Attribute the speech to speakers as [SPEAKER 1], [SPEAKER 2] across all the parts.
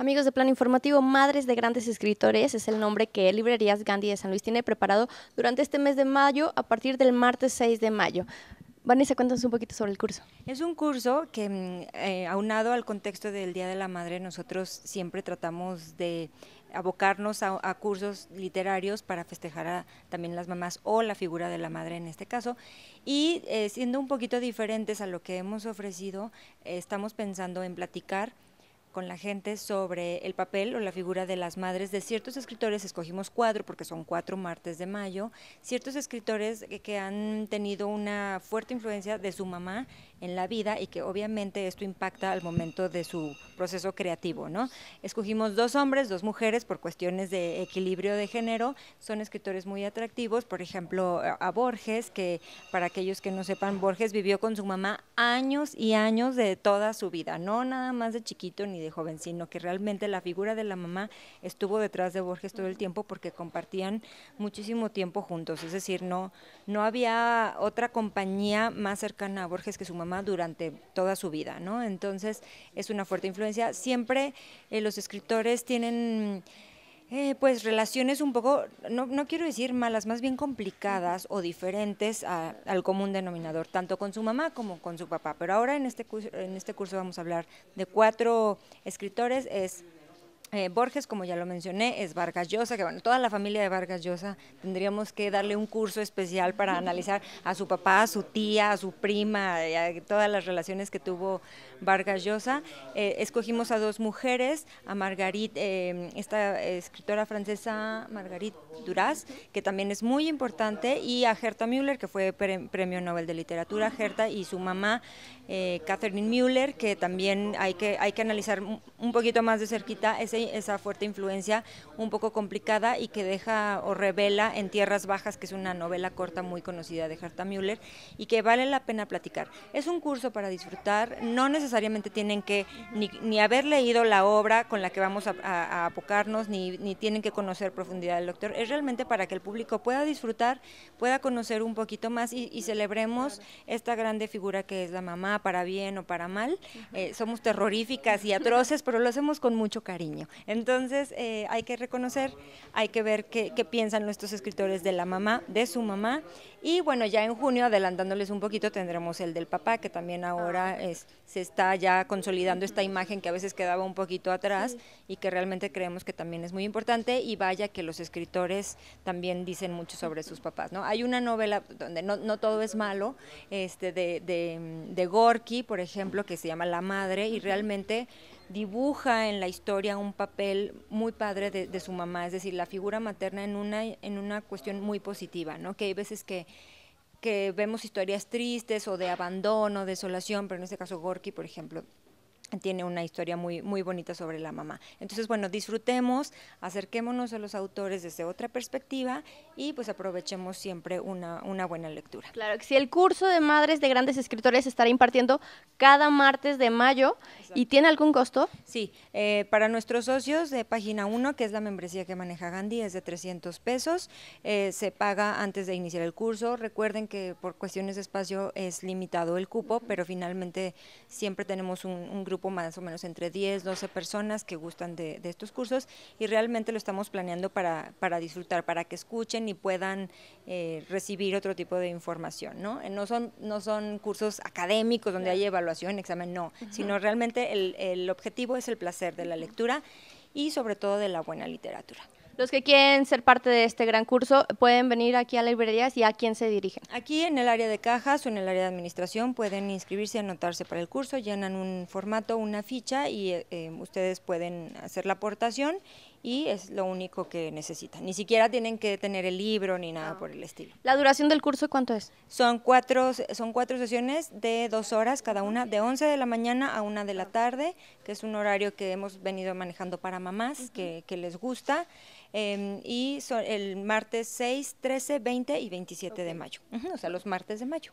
[SPEAKER 1] Amigos de Plan Informativo, Madres de Grandes Escritores es el nombre que Librerías Gandhi de San Luis tiene preparado durante este mes de mayo a partir del martes 6 de mayo. Vanessa, cuéntanos un poquito sobre el curso.
[SPEAKER 2] Es un curso que, mm, eh, aunado al contexto del Día de la Madre, nosotros siempre tratamos de abocarnos a, cursos literarios para festejar a, también las mamás o la figura de la madre en este caso. Y eh, siendo un poquito diferentes a lo que hemos ofrecido, eh, estamos pensando en platicar con la gente sobre el papel o la figura de las madres de ciertos escritores, escogimos cuatro porque son cuatro martes de mayo, ciertos escritores que, que han tenido una fuerte influencia de su mamá en la vida y que obviamente esto impacta al momento de su proceso creativo, ¿no? Escogimos dos hombres, dos mujeres por cuestiones de equilibrio de género, son escritores muy atractivos, por ejemplo, a Borges, que para aquellos que no sepan, Borges vivió con su mamá años y años de toda su vida, no nada más de chiquito ni de joven, sino que realmente la figura de la mamá estuvo detrás de Borges todo el tiempo porque compartían muchísimo tiempo juntos, es decir, no, no había otra compañía más cercana a Borges que su mamá durante toda su vida, ¿no? Entonces es una fuerte influencia. Siempre eh, los escritores tienen eh, pues relaciones un poco, no, no, quiero decir malas, más bien complicadas o diferentes al común denominador, tanto con su mamá como con su papá. Pero ahora en este, en este curso vamos a hablar de cuatro escritores, es eh, Borges, como ya lo mencioné, es Vargas Llosa, que bueno, toda la familia de Vargas Llosa tendríamos que darle un curso especial para analizar a su papá, a su tía, a su prima, todas las relaciones que tuvo Vargas Llosa. Eh, escogimos a dos mujeres, a Margarit, eh, esta escritora francesa Margarit Duras, que también es muy importante, y a Gerta Müller, que fue premio Nobel de Literatura, Gerta, y su mamá Catherine Müller, que también hay que, hay que analizar un poquito más de cerquita ese, esa fuerte influencia un poco complicada y que deja o revela en Tierras Bajas, que es una novela corta muy conocida de Herta Müller y que vale la pena platicar. Es un curso para disfrutar, no necesariamente tienen que ni, haber leído la obra con la que vamos a, apocarnos, ni, tienen que conocer profundidad del doctor, es realmente para que el público pueda disfrutar, pueda conocer un poquito más y, celebremos esta grande figura que es la mamá, para bien o para mal. Eh, somos terroríficas y atroces pero lo hacemos con mucho cariño. Entonces eh, hay que reconocer, hay que ver qué, piensan nuestros escritores de la mamá, de su mamá. Y bueno, ya en junio, adelantándoles un poquito, tendremos el del papá, que también ahora ah, se está ya consolidando esta imagen que a veces quedaba un poquito atrás y que realmente creemos que también es muy importante. Y vaya que los escritores también dicen mucho sobre sus papás. ¿no? Hay una novela donde no, todo es malo, este, de, de Gorky, por ejemplo, que se llama La Madre, y realmente dibuja en la historia un papel muy padre de, su mamá, es decir, la figura materna en una, en una cuestión muy positiva, ¿no? Que hay veces que, que vemos historias tristes o de abandono, desolación, pero en este caso Gorky, por ejemplo, tiene una historia muy, muy bonita sobre la mamá. Entonces, bueno, disfrutemos, acerquémonos a los autores desde otra perspectiva y pues aprovechemos siempre una, una buena lectura.
[SPEAKER 1] Claro si el curso de Madres de Grandes Escritores estará impartiendo cada martes de mayo ¿Y tiene algún costo?
[SPEAKER 2] Sí, eh, para nuestros socios de página 1, que es la membresía que maneja Gandhi, es de 300 pesos, eh, se paga antes de iniciar el curso, recuerden que por cuestiones de espacio es limitado el cupo, pero finalmente siempre tenemos un, grupo más o menos entre 10, 12 personas que gustan de, estos cursos y realmente lo estamos planeando para, para disfrutar, para que escuchen y puedan eh, recibir otro tipo de información, ¿no? No son, no son cursos académicos donde hay evaluación, examen, no, sino realmente el objetivo es el placer de la lectura y sobre todo de la buena literatura.
[SPEAKER 1] Los que quieren ser parte de este gran curso pueden venir aquí a la librería y a quién se dirigen.
[SPEAKER 2] Aquí en el área de cajas o en el área de administración pueden inscribirse, anotarse para el curso, llenan un formato, una ficha y eh, em, ustedes pueden hacer la aportación y es lo único que necesitan. Ni siquiera tienen que tener el libro ni nada por el estilo. ¿La duración del curso cuánto es? Son cuatro, son cuatro sesiones de dos horas cada una, de 11 de la mañana a una de la tarde, que es un horario que hemos venido manejando para mamás, que les gusta. Em, y el martes 6, 13, 20 y 27 de mayo, o sea, los martes de mayo.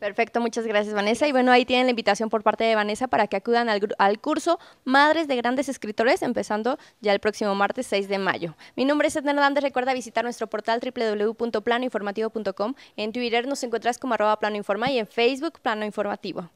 [SPEAKER 2] Perfecto,
[SPEAKER 1] muchas gracias Vanessa. Y bueno, ahí tienen la invitación por parte de Vanessa para que acudan al, curso Madres de Grandes Escritores, empezando ya el próximo martes 6 de mayo. Mi nombre es Edna Hernández, recuerda visitar nuestro portal www.planoinformativo.com. En Twitter nos encuentras como arroba planoinforma y en Facebook Plano Informativo.